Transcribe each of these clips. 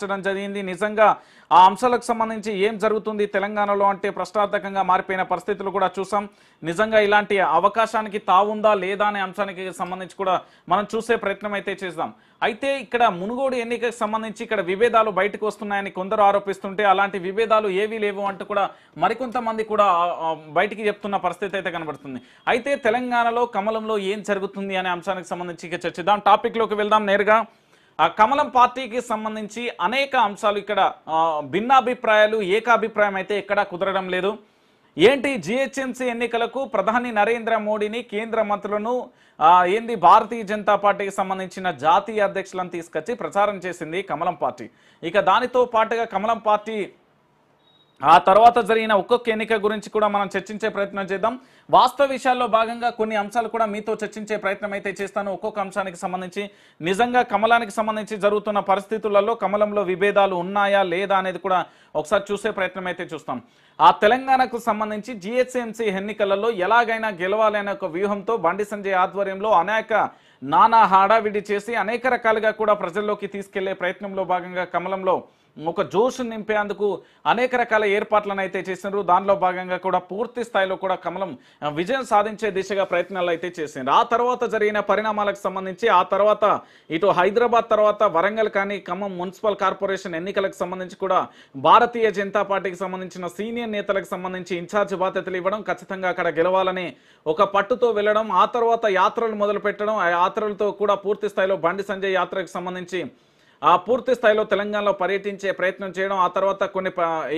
మార్చడం జరిగింది నిజంగా ఆ అంశాలకు సంబంధించి ఏం జరుగుతుంది తెలంగాణలో అంటే ప్రశ్నార్థకంగా మారిపోయిన పరిస్థితులు కూడా చూసాం నిజంగా ఇలాంటి అవకాశానికి తావుందా లేదా అనే అంశానికి సంబంధించి కూడా మనం చూసే ప్రయత్నం అయితే చేద్దాం అయితే ఇక్కడ మునుగోడు ఎన్నికకు సంబంధించి ఇక్కడ విభేదాలు బయటకు వస్తున్నాయని కొందరు ఆరోపిస్తుంటే అలాంటి విభేదాలు ఏవి లేవు అంటూ కూడా మరికొంతమంది కూడా బయటికి చెప్తున్న పరిస్థితి అయితే కనబడుతుంది అయితే తెలంగాణలో కమలంలో ఏం జరుగుతుంది అనే అంశానికి సంబంధించి ఇక చర్చిద్దాం టాపిక్లోకి వెళ్దాం నేరుగా కమలం పార్టీకి సంబంధించి అనేక అంశాలు ఇక్కడ భిన్నాభిప్రాయాలు ఏకాభిప్రాయం అయితే ఎక్కడా కుదరడం లేదు ఏంటి జిహెచ్ఎంసీ ఎన్నికలకు ప్రధాని నరేంద్ర మోడీని కేంద్ర మంత్రులను ఏంది భారతీయ జనతా పార్టీకి సంబంధించిన జాతీయ అధ్యక్షులను తీసుకొచ్చి ప్రచారం చేసింది కమలం పార్టీ ఇక దానితో పాటుగా కమలం పార్టీ ఆ తర్వాత జరిగిన ఒక్కొక్క ఎన్నిక గురించి కూడా మనం చర్చించే ప్రయత్నం చేద్దాం వాస్తవ విషయాల్లో భాగంగా కొన్ని అంశాలు కూడా మీతో చర్చించే ప్రయత్నం అయితే చేస్తాను ఒక్కొక్క అంశానికి సంబంధించి నిజంగా కమలానికి సంబంధించి జరుగుతున్న పరిస్థితులలో కమలంలో విభేదాలు ఉన్నాయా లేదా అనేది కూడా ఒకసారి చూసే ప్రయత్నం అయితే చూస్తాం ఆ తెలంగాణకు సంబంధించి జిహెచ్ఎంసీ ఎన్నికలలో ఎలాగైనా గెలవాలనే ఒక వ్యూహంతో బండి సంజయ్ ఆధ్వర్యంలో అనేక నానా హడావిడి చేసి అనేక రకాలుగా కూడా ప్రజల్లోకి తీసుకెళ్లే ప్రయత్నంలో భాగంగా కమలంలో ఒక జోష్ నింపేందుకు అనేక రకాల ఏర్పాట్లను అయితే చేసినారు దానిలో భాగంగా కూడా పూర్తి స్థాయిలో కూడా కమలం విజయం సాధించే దిశగా ప్రయత్నాలు అయితే చేసినారు ఆ తర్వాత జరిగిన పరిణామాలకు సంబంధించి ఆ తర్వాత ఇటు హైదరాబాద్ తర్వాత వరంగల్ కానీ ఖమ్మం మున్సిపల్ కార్పొరేషన్ ఎన్నికలకు సంబంధించి కూడా భారతీయ జనతా పార్టీకి సంబంధించిన సీనియర్ నేతలకు సంబంధించి ఇన్ఛార్జ్ బాధ్యతలు ఇవ్వడం ఖచ్చితంగా అక్కడ గెలవాలని ఒక పట్టుతో వెళ్ళడం ఆ తర్వాత యాత్రలు మొదలు పెట్టడం ఆ యాత్రలతో కూడా పూర్తి స్థాయిలో బండి సంజయ్ యాత్రకు సంబంధించి ఆ పూర్తి స్థాయిలో తెలంగాణలో పర్యటించే ప్రయత్నం చేయడం ఆ తర్వాత కొన్ని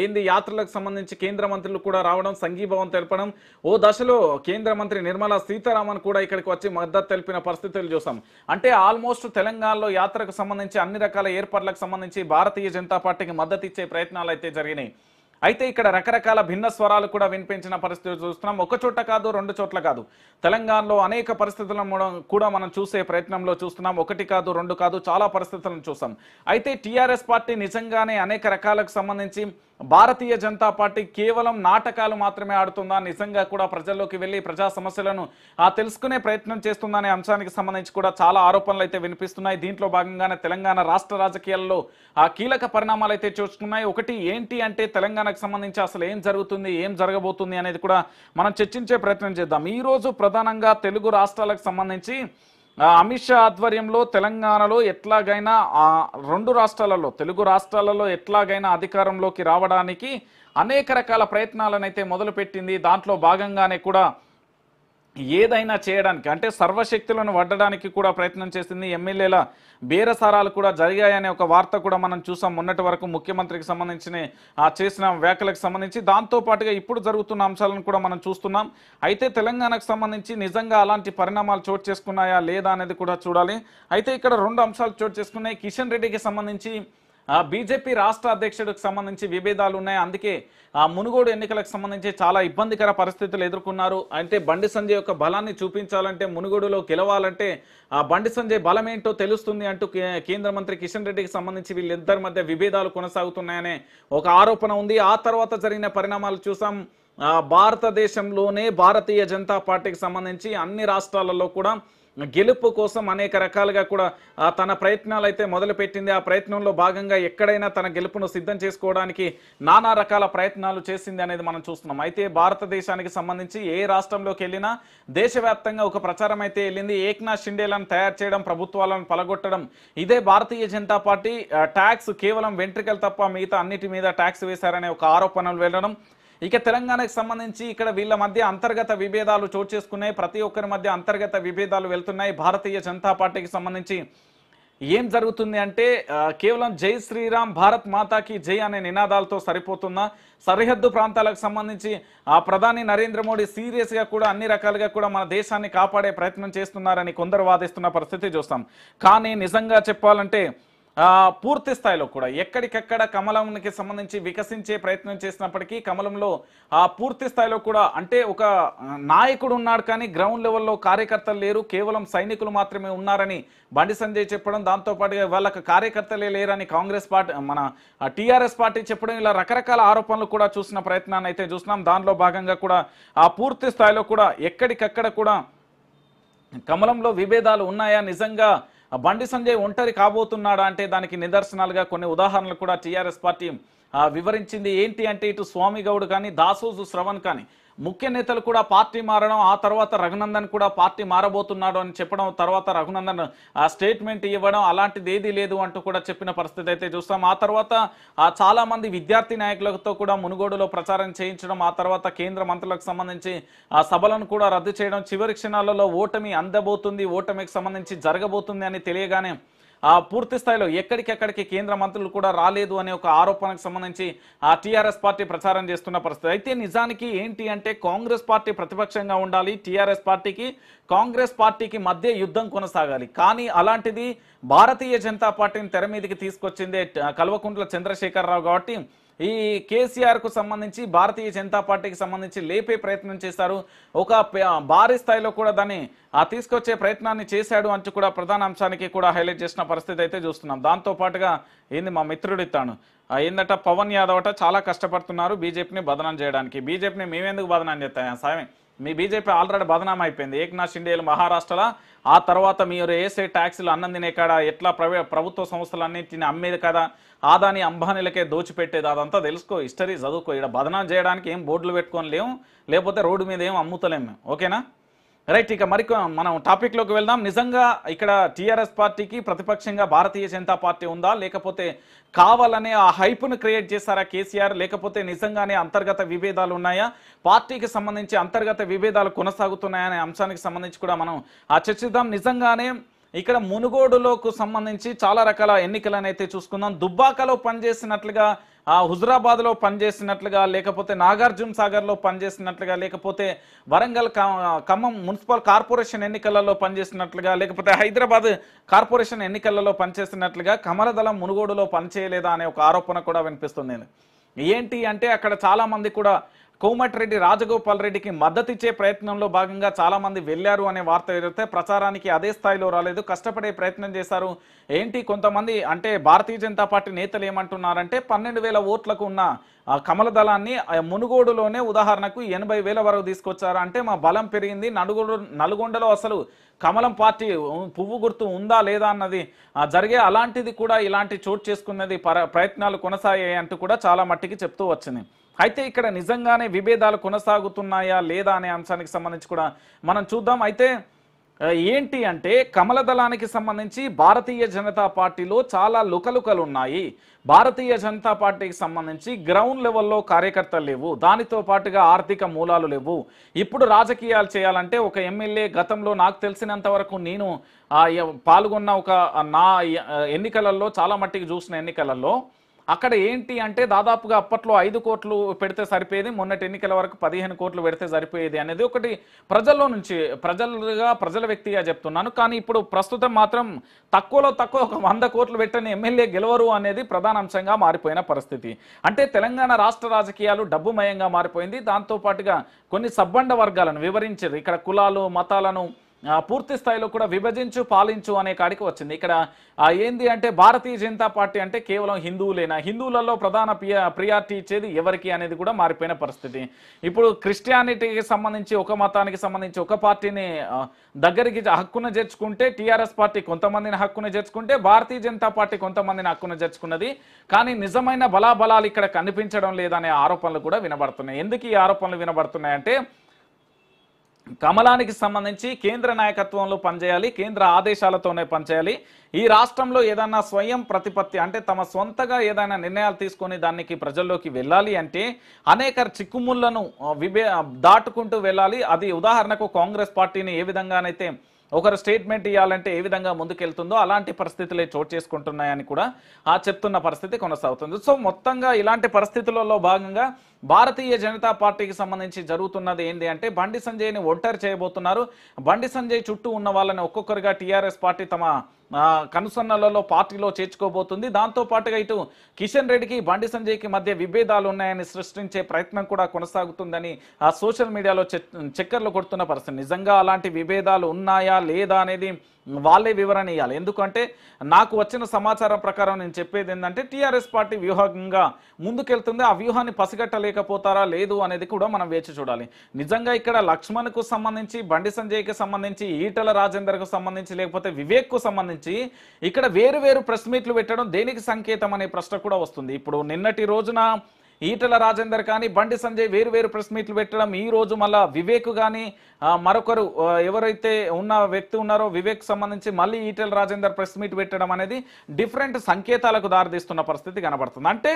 ఏంది యాత్రలకు సంబంధించి కేంద్ర మంత్రులు కూడా రావడం సంఘీభావం తెలపడం ఓ దశలో కేంద్ర మంత్రి నిర్మలా సీతారామన్ కూడా ఇక్కడికి వచ్చి మద్దతు తెలిపిన పరిస్థితులు చూసాం అంటే ఆల్మోస్ట్ తెలంగాణలో యాత్రకు సంబంధించి అన్ని రకాల ఏర్పాట్లకు సంబంధించి భారతీయ జనతా పార్టీకి మద్దతు ఇచ్చే ప్రయత్నాలు అయితే జరిగినాయి అయితే ఇక్కడ రకరకాల భిన్న స్వరాలు కూడా వినిపించిన పరిస్థితులు చూస్తున్నాం ఒక చోట కాదు రెండు చోట్ల కాదు తెలంగాణలో అనేక పరిస్థితులను కూడా మనం చూసే ప్రయత్నంలో చూస్తున్నాం ఒకటి కాదు రెండు కాదు చాలా పరిస్థితులను చూస్తాం అయితే టీఆర్ఎస్ పార్టీ నిజంగానే అనేక రకాలకు సంబంధించి భారతీయ జనతా పార్టీ కేవలం నాటకాలు మాత్రమే ఆడుతుందా నిజంగా కూడా ప్రజల్లోకి వెళ్ళి ప్రజా సమస్యలను తెలుసుకునే ప్రయత్నం చేస్తుందా అనే అంశానికి సంబంధించి కూడా చాలా ఆరోపణలు అయితే వినిపిస్తున్నాయి దీంట్లో భాగంగానే తెలంగాణ రాష్ట్ర రాజకీయాల్లో ఆ కీలక పరిణామాలు అయితే చూసుకున్నాయి ఒకటి ఏంటి అంటే తెలంగాణ పరిపాలనకు సంబంధించి అసలు ఏం జరుగుతుంది ఏం జరగబోతుంది అనేది కూడా మనం చర్చించే ప్రయత్నం చేద్దాం ఈరోజు ప్రధానంగా తెలుగు రాష్ట్రాలకు సంబంధించి అమిత్ షా ఆధ్వర్యంలో తెలంగాణలో ఎట్లాగైనా రెండు రాష్ట్రాలలో తెలుగు రాష్ట్రాలలో ఎట్లాగైనా అధికారంలోకి రావడానికి అనేక రకాల ప్రయత్నాలనైతే మొదలుపెట్టింది దాంట్లో భాగంగానే కూడా ఏదైనా చేయడానికి అంటే సర్వశక్తులను వడ్డడానికి కూడా ప్రయత్నం చేసింది ఎమ్మెల్యేల బేరసారాలు కూడా జరిగాయనే ఒక వార్త కూడా మనం చూసాం మొన్నటి వరకు ముఖ్యమంత్రికి సంబంధించిన చేసిన వ్యాఖ్యలకు సంబంధించి దాంతోపాటుగా ఇప్పుడు జరుగుతున్న అంశాలను కూడా మనం చూస్తున్నాం అయితే తెలంగాణకు సంబంధించి నిజంగా అలాంటి పరిణామాలు చోటు చేసుకున్నాయా లేదా అనేది కూడా చూడాలి అయితే ఇక్కడ రెండు అంశాలు చోటు చేసుకున్నాయి కిషన్ రెడ్డికి సంబంధించి బీజేపీ రాష్ట్ర అధ్యక్షుడికి సంబంధించి విభేదాలు ఉన్నాయి అందుకే ఆ మునుగోడు ఎన్నికలకు సంబంధించి చాలా ఇబ్బందికర పరిస్థితులు ఎదుర్కొన్నారు అంటే బండి సంజయ్ యొక్క బలాన్ని చూపించాలంటే మునుగోడులో గెలవాలంటే ఆ బండి సంజయ్ బలం ఏంటో తెలుస్తుంది అంటూ కేంద్ర మంత్రి కిషన్ రెడ్డికి సంబంధించి వీళ్ళిద్దరి మధ్య విభేదాలు కొనసాగుతున్నాయనే ఒక ఆరోపణ ఉంది ఆ తర్వాత జరిగిన పరిణామాలు చూసాం భారతదేశంలోనే భారతీయ జనతా పార్టీకి సంబంధించి అన్ని రాష్ట్రాలలో కూడా గెలుపు కోసం అనేక రకాలుగా కూడా తన ప్రయత్నాలు అయితే మొదలుపెట్టింది ఆ ప్రయత్నంలో భాగంగా ఎక్కడైనా తన గెలుపును సిద్ధం చేసుకోవడానికి నానా రకాల ప్రయత్నాలు చేసింది అనేది మనం చూస్తున్నాం అయితే భారతదేశానికి సంబంధించి ఏ రాష్ట్రంలోకి వెళ్ళినా దేశవ్యాప్తంగా ఒక ప్రచారం అయితే వెళ్ళింది ఏక్నాథ్ షిండేలను తయారు చేయడం ప్రభుత్వాలను పలగొట్టడం ఇదే భారతీయ జనతా పార్టీ ట్యాక్స్ కేవలం వెంట్రికలు తప్ప మిగతా అన్నిటి మీద ట్యాక్స్ వేశారనే ఒక ఆరోపణలు వెళ్ళడం ఇక తెలంగాణకు సంబంధించి ఇక్కడ వీళ్ళ మధ్య అంతర్గత విభేదాలు చోటు చేసుకున్నాయి ప్రతి ఒక్కరి మధ్య అంతర్గత విభేదాలు వెళ్తున్నాయి భారతీయ జనతా పార్టీకి సంబంధించి ఏం జరుగుతుంది అంటే కేవలం జై శ్రీరామ్ భారత్ మాతాకి జై అనే నినాదాలతో సరిపోతున్న సరిహద్దు ప్రాంతాలకు సంబంధించి ఆ ప్రధాని నరేంద్ర మోడీ సీరియస్గా కూడా అన్ని రకాలుగా కూడా మన దేశాన్ని కాపాడే ప్రయత్నం చేస్తున్నారని కొందరు వాదిస్తున్న పరిస్థితి చూస్తాం కానీ నిజంగా చెప్పాలంటే పూర్తి స్థాయిలో కూడా ఎక్కడికెక్కడ కమలంకి సంబంధించి వికసించే ప్రయత్నం చేసినప్పటికీ కమలంలో ఆ పూర్తి స్థాయిలో కూడా అంటే ఒక నాయకుడు ఉన్నాడు కానీ గ్రౌండ్ లెవెల్లో కార్యకర్తలు లేరు కేవలం సైనికులు మాత్రమే ఉన్నారని బండి సంజయ్ చెప్పడం దాంతోపాటుగా వాళ్ళకి కార్యకర్తలే లేరని కాంగ్రెస్ పార్టీ మన టీఆర్ఎస్ పార్టీ చెప్పడం ఇలా రకరకాల ఆరోపణలు కూడా చూసిన ప్రయత్నాన్ని అయితే చూసినాం దానిలో భాగంగా కూడా ఆ పూర్తి స్థాయిలో కూడా ఎక్కడికక్కడ కూడా కమలంలో విభేదాలు ఉన్నాయా నిజంగా బండి సంజయ్ ఒంటరి కాబోతున్నాడా అంటే దానికి నిదర్శనాలుగా కొన్ని ఉదాహరణలు కూడా టీఆర్ఎస్ పార్టీ వివరించింది ఏంటి అంటే ఇటు స్వామి గౌడ్ కానీ దాసోజు శ్రవణ్ కానీ ముఖ్య నేతలు కూడా పార్టీ మారడం ఆ తర్వాత రఘునందన్ కూడా పార్టీ మారబోతున్నాడు అని చెప్పడం తర్వాత రఘునందన్ స్టేట్మెంట్ ఇవ్వడం అలాంటిది ఏదీ లేదు అంటూ కూడా చెప్పిన పరిస్థితి అయితే చూస్తాం ఆ తర్వాత చాలా మంది విద్యార్థి నాయకులతో కూడా మునుగోడులో ప్రచారం చేయించడం ఆ తర్వాత కేంద్ర మంత్రులకు సంబంధించి సభలను కూడా రద్దు చేయడం చివరి క్షణాలలో ఓటమి అందబోతుంది ఓటమికి సంబంధించి జరగబోతుంది అని తెలియగానే పూర్తి స్థాయిలో ఎక్కడికెక్కడికి కేంద్ర మంత్రులు కూడా రాలేదు అనే ఒక ఆరోపణకు సంబంధించి ఆ టీఆర్ఎస్ పార్టీ ప్రచారం చేస్తున్న పరిస్థితి అయితే నిజానికి ఏంటి అంటే కాంగ్రెస్ పార్టీ ప్రతిపక్షంగా ఉండాలి టీఆర్ఎస్ పార్టీకి కాంగ్రెస్ పార్టీకి మధ్య యుద్ధం కొనసాగాలి కానీ అలాంటిది భారతీయ జనతా పార్టీని తెర మీదకి తీసుకొచ్చిందే కల్వకుంట్ల చంద్రశేఖరరావు కాబట్టి ఈ కేసీఆర్కు సంబంధించి భారతీయ జనతా పార్టీకి సంబంధించి లేపే ప్రయత్నం చేశారు ఒక భారీ స్థాయిలో కూడా దాన్ని తీసుకొచ్చే ప్రయత్నాన్ని చేశాడు అంటూ కూడా ప్రధాన అంశానికి కూడా హైలైట్ చేసిన పరిస్థితి అయితే చూస్తున్నాం దాంతో పాటుగా ఏంది మా మిత్రుడు ఇస్తాను ఏందట పవన్ యాదవ్ అట చాలా కష్టపడుతున్నారు బీజేపీని బదనం చేయడానికి బీజేపీని మేమెందుకు బదనం చేస్తాయా సామే మీ బీజేపీ ఆల్రెడీ బదనాం అయిపోయింది ఏక్నాథ్ షిండేలు మహారాష్ట్రలో ఆ తర్వాత మీరు వేసే ట్యాక్సులు అన్నందినే కాడ ఎట్లా ప్రవే ప్రభుత్వ సంస్థలన్నింటిని అమ్మేది కదా ఆదాని అంబానీలకే దోచిపెట్టేది అదంతా తెలుసుకో హిస్టరీ చదువుకో ఇక్కడ బదనాం చేయడానికి ఏం బోర్డులు పెట్టుకొని లేము లేకపోతే రోడ్డు మీద ఏం అమ్ముతలేము ఓకేనా రైట్ ఇక మరి మనం టాపిక్లోకి వెళ్దాం నిజంగా ఇక్కడ టీఆర్ఎస్ పార్టీకి ప్రతిపక్షంగా భారతీయ జనతా పార్టీ ఉందా లేకపోతే కావాలనే ఆ హైప్ను క్రియేట్ చేశారా కేసీఆర్ లేకపోతే నిజంగానే అంతర్గత విభేదాలు ఉన్నాయా పార్టీకి సంబంధించి అంతర్గత విభేదాలు కొనసాగుతున్నాయనే అంశానికి సంబంధించి కూడా మనం ఆ చర్చిద్దాం నిజంగానే ఇక్కడ మునుగోడులోకు సంబంధించి చాలా రకాల ఎన్నికలను అయితే చూసుకుందాం దుబ్బాకలో పనిచేసినట్లుగా హుజరాబాద్లో పనిచేసినట్లుగా లేకపోతే నాగార్జున సాగర్లో పనిచేసినట్లుగా లేకపోతే వరంగల్ ఖమ్మం మున్సిపల్ కార్పొరేషన్ ఎన్నికలలో పనిచేసినట్లుగా లేకపోతే హైదరాబాద్ కార్పొరేషన్ ఎన్నికలలో పనిచేసినట్లుగా కమలదళం మునుగోడులో పనిచేయలేదా అనే ఒక ఆరోపణ కూడా వినిపిస్తుంది ఏంటి అంటే అక్కడ చాలామంది కూడా కోమటిరెడ్డి రాజగోపాల్ రెడ్డికి మద్దతిచ్చే ప్రయత్నంలో భాగంగా చాలామంది వెళ్ళారు అనే వార్త ఏదైతే ప్రచారానికి అదే స్థాయిలో రాలేదు కష్టపడే ప్రయత్నం చేశారు ఏంటి కొంతమంది అంటే భారతీయ జనతా పార్టీ నేతలు ఏమంటున్నారంటే పన్నెండు వేల ఓట్లకు ఉన్న కమల దళాన్ని మునుగోడులోనే ఉదాహరణకు ఎనభై వేల వరకు తీసుకొచ్చారు అంటే మా బలం పెరిగింది నలుగొండ నల్గొండలో అసలు కమలం పార్టీ పువ్వు గుర్తు ఉందా లేదా అన్నది జరిగే అలాంటిది కూడా ఇలాంటి చోటు చేసుకున్నది ప్రయత్నాలు కొనసాగాయి అంటూ కూడా చాలా మట్టికి చెప్తూ వచ్చింది అయితే ఇక్కడ నిజంగానే విభేదాలు కొనసాగుతున్నాయా లేదా అనే అంశానికి సంబంధించి కూడా మనం చూద్దాం అయితే ఏంటి అంటే కమల దళానికి సంబంధించి భారతీయ జనతా పార్టీలో చాలా లుకలుకలు ఉన్నాయి భారతీయ జనతా పార్టీకి సంబంధించి గ్రౌండ్ లెవెల్లో కార్యకర్తలు లేవు దానితో పాటుగా ఆర్థిక మూలాలు లేవు ఇప్పుడు రాజకీయాలు చేయాలంటే ఒక ఎమ్మెల్యే గతంలో నాకు తెలిసినంత వరకు నేను పాల్గొన్న ఒక నా ఎన్నికలలో చాలా మట్టికి చూసిన ఎన్నికలలో అక్కడ ఏంటి అంటే దాదాపుగా అప్పట్లో ఐదు కోట్లు పెడితే సరిపోయేది మొన్నటి ఎన్నికల వరకు పదిహేను కోట్లు పెడితే సరిపోయేది అనేది ఒకటి ప్రజల్లో నుంచి ప్రజలుగా ప్రజల వ్యక్తిగా చెప్తున్నాను కానీ ఇప్పుడు ప్రస్తుతం మాత్రం తక్కువలో తక్కువ ఒక వంద కోట్లు పెట్టని ఎమ్మెల్యే గెలవరు అనేది ప్రధాన అంశంగా మారిపోయిన పరిస్థితి అంటే తెలంగాణ రాష్ట్ర రాజకీయాలు డబ్బుమయంగా మారిపోయింది దాంతోపాటుగా కొన్ని సబ్బండ వర్గాలను వివరించేది ఇక్కడ కులాలు మతాలను పూర్తి స్థాయిలో కూడా విభజించు పాలించు అనే కాడికి వచ్చింది ఇక్కడ ఏంది అంటే భారతీయ జనతా పార్టీ అంటే కేవలం హిందువులేనా హిందువులలో ప్రధాన ప్రియారిటీ ఇచ్చేది ఎవరికి అనేది కూడా మారిపోయిన పరిస్థితి ఇప్పుడు క్రిస్టియానిటీకి సంబంధించి ఒక మతానికి సంబంధించి ఒక పార్టీని దగ్గరికి హక్కున చేర్చుకుంటే టీఆర్ఎస్ పార్టీ కొంతమందిని హక్కున చేర్చుకుంటే భారతీయ జనతా పార్టీ కొంతమందిని హక్కున చేర్చుకున్నది కానీ నిజమైన బలాబలాలు ఇక్కడ కనిపించడం లేదనే ఆరోపణలు కూడా వినబడుతున్నాయి ఎందుకు ఈ ఆరోపణలు వినబడుతున్నాయంటే కమలానికి సంబంధించి కేంద్ర నాయకత్వంలో పనిచేయాలి కేంద్ర ఆదేశాలతోనే పనిచేయాలి ఈ రాష్ట్రంలో ఏదైనా స్వయం ప్రతిపత్తి అంటే తమ సొంతగా ఏదైనా నిర్ణయాలు తీసుకొని దానికి ప్రజల్లోకి వెళ్ళాలి అంటే అనేక చిక్కుముళ్లను దాటుకుంటూ వెళ్ళాలి అది ఉదాహరణకు కాంగ్రెస్ పార్టీని ఏ విధంగానైతే ఒకరు స్టేట్మెంట్ ఇవ్వాలంటే ఏ విధంగా ముందుకెళ్తుందో అలాంటి పరిస్థితులే చోటు చేసుకుంటున్నాయని కూడా ఆ చెప్తున్న పరిస్థితి కొనసాగుతుంది సో మొత్తంగా ఇలాంటి పరిస్థితులలో భాగంగా భారతీయ జనతా పార్టీకి సంబంధించి జరుగుతున్నది ఏంటి అంటే బండి సంజయ్ని ఒంటరి చేయబోతున్నారు బండి సంజయ్ చుట్టూ ఉన్న వాళ్ళని ఒక్కొక్కరుగా టీఆర్ఎస్ పార్టీ తమ కనుసన్నలలో పార్టీలో చేర్చుకోబోతుంది దాంతోపాటుగా ఇటు కిషన్ రెడ్డికి బండి సంజయ్కి మధ్య విభేదాలు ఉన్నాయని సృష్టించే ప్రయత్నం కూడా కొనసాగుతుందని ఆ సోషల్ మీడియాలో చెక్కర్లు కొడుతున్న పరిస్థితి నిజంగా అలాంటి విభేదాలు ఉన్నాయా లేదా అనేది వాళ్ళే వివరణ ఇవ్వాలి ఎందుకంటే నాకు వచ్చిన సమాచారం ప్రకారం నేను చెప్పేది ఏంటంటే టీఆర్ఎస్ పార్టీ వ్యూహంగా ముందుకెళ్తుంది ఆ వ్యూహాన్ని పసిగట్టలేకపోతారా లేదు అనేది కూడా మనం వేచి చూడాలి నిజంగా ఇక్కడ లక్ష్మణ్కు సంబంధించి బండి సంజయ్కి సంబంధించి ఈటల రాజేందర్కు సంబంధించి లేకపోతే వివేక్కు సంబంధించి ఇక్కడ వేరు వేరు ప్రెస్ మీట్లు పెట్టడం దేనికి సంకేతం అనే ప్రశ్న కూడా వస్తుంది ఇప్పుడు నిన్నటి రోజున ఈటల రాజేందర్ కానీ బండి సంజయ్ వేరు వేరు ప్రెస్ మీట్లు పెట్టడం ఈ రోజు మళ్ళా వివేక్ కానీ మరొకరు ఎవరైతే ఉన్న వ్యక్తి ఉన్నారో వివేక్ సంబంధించి మళ్ళీ ఈటల రాజేందర్ ప్రెస్ మీట్ పెట్టడం అనేది డిఫరెంట్ సంకేతాలకు దారితీస్తున్న పరిస్థితి కనబడుతుంది అంటే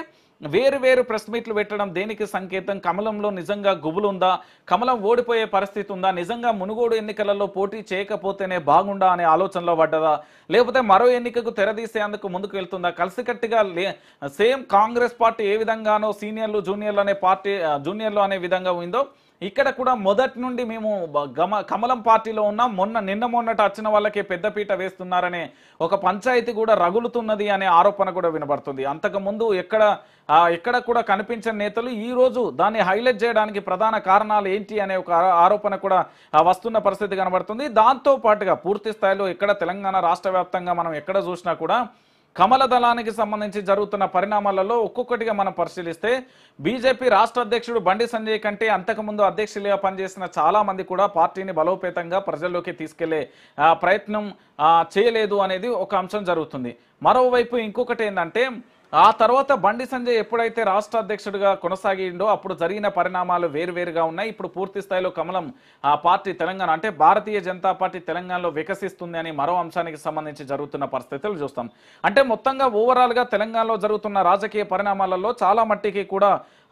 వేరు వేరు ప్రెస్ మీట్లు పెట్టడం దేనికి సంకేతం కమలంలో నిజంగా గుబులుందా కమలం ఓడిపోయే పరిస్థితి ఉందా నిజంగా మునుగోడు ఎన్నికలలో పోటీ చేయకపోతేనే బాగుండా అనే ఆలోచనలో పడ్డదా లేకపోతే మరో ఎన్నికకు తెరదీసేందుకు ముందుకు వెళ్తుందా కలిసికట్టుగా సేమ్ కాంగ్రెస్ పార్టీ ఏ విధంగానో సీనియర్ సీనియర్లు జూనియర్లు అనే పార్టీ జూనియర్లు అనే విధంగా ఉందో ఇక్కడ కూడా మొదటి నుండి మేము గమ కమలం పార్టీలో ఉన్నాం మొన్న నిన్న మొన్నట వచ్చిన వాళ్ళకే పెద్దపీట వేస్తున్నారనే ఒక పంచాయతీ కూడా రగులుతున్నది అనే ఆరోపణ కూడా వినబడుతుంది అంతకుముందు ఎక్కడ ఎక్కడ కూడా కనిపించని నేతలు ఈరోజు దాన్ని హైలైట్ చేయడానికి ప్రధాన కారణాలు ఏంటి అనే ఒక ఆరోపణ కూడా వస్తున్న పరిస్థితి కనబడుతుంది దాంతో పాటుగా పూర్తి స్థాయిలో ఎక్కడ తెలంగాణ రాష్ట్ర మనం ఎక్కడ చూసినా కూడా కమల దళానికి సంబంధించి జరుగుతున్న పరిణామాలలో ఒక్కొక్కటిగా మనం పరిశీలిస్తే బీజేపీ రాష్ట్ర అధ్యక్షుడు బండి సంజయ్ కంటే అంతకుముందు అధ్యక్షులుగా పనిచేసిన చాలామంది కూడా పార్టీని బలోపేతంగా ప్రజల్లోకి తీసుకెళ్లే ప్రయత్నం చేయలేదు అనేది ఒక అంశం జరుగుతుంది మరోవైపు ఇంకొకటి ఏంటంటే ఆ తర్వాత బండి సంజయ్ ఎప్పుడైతే రాష్ట్ర అధ్యక్షుడిగా కొనసాగిండో అప్పుడు జరిగిన పరిణామాలు వేరువేరుగా ఉన్నాయి ఇప్పుడు పూర్తి స్థాయిలో కమలం ఆ పార్టీ తెలంగాణ అంటే భారతీయ జనతా పార్టీ తెలంగాణలో వికసిస్తుంది అని మరో అంశానికి సంబంధించి జరుగుతున్న పరిస్థితులు చూస్తాం అంటే మొత్తంగా ఓవరాల్గా తెలంగాణలో జరుగుతున్న రాజకీయ పరిణామాలలో చాలా మట్టికి కూడా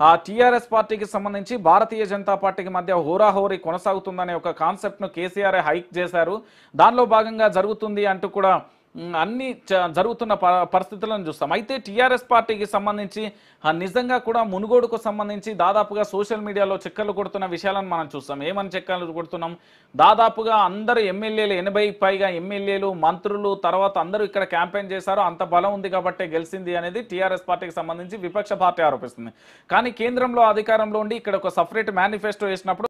ఆ టీఆర్ఎస్ పార్టీకి సంబంధించి భారతీయ జనతా పార్టీకి మధ్య హోరాహోరీ కొనసాగుతుందనే ఒక కాన్సెప్ట్ను కేసీఆర్ హైక్ చేశారు దానిలో భాగంగా జరుగుతుంది అంటూ కూడా అన్ని జరుగుతున్న పరిస్థితులను చూస్తాం అయితే టీఆర్ఎస్ పార్టీకి సంబంధించి నిజంగా కూడా మునుగోడుకు సంబంధించి దాదాపుగా సోషల్ మీడియాలో చెక్కలు కొడుతున్న విషయాలను మనం చూస్తాం ఏమని చెక్కలు కొడుతున్నాం దాదాపుగా అందరు ఎమ్మెల్యేలు ఎనభై పైగా ఎమ్మెల్యేలు మంత్రులు తర్వాత అందరూ ఇక్కడ క్యాంపెయిన్ చేశారు అంత బలం ఉంది కాబట్టే గెలిచింది అనేది టీఆర్ఎస్ పార్టీకి సంబంధించి విపక్ష పార్టీ ఆరోపిస్తుంది కానీ కేంద్రంలో అధికారంలో ఉండి ఇక్కడ ఒక సపరేట్ మేనిఫెస్టో వేసినప్పుడు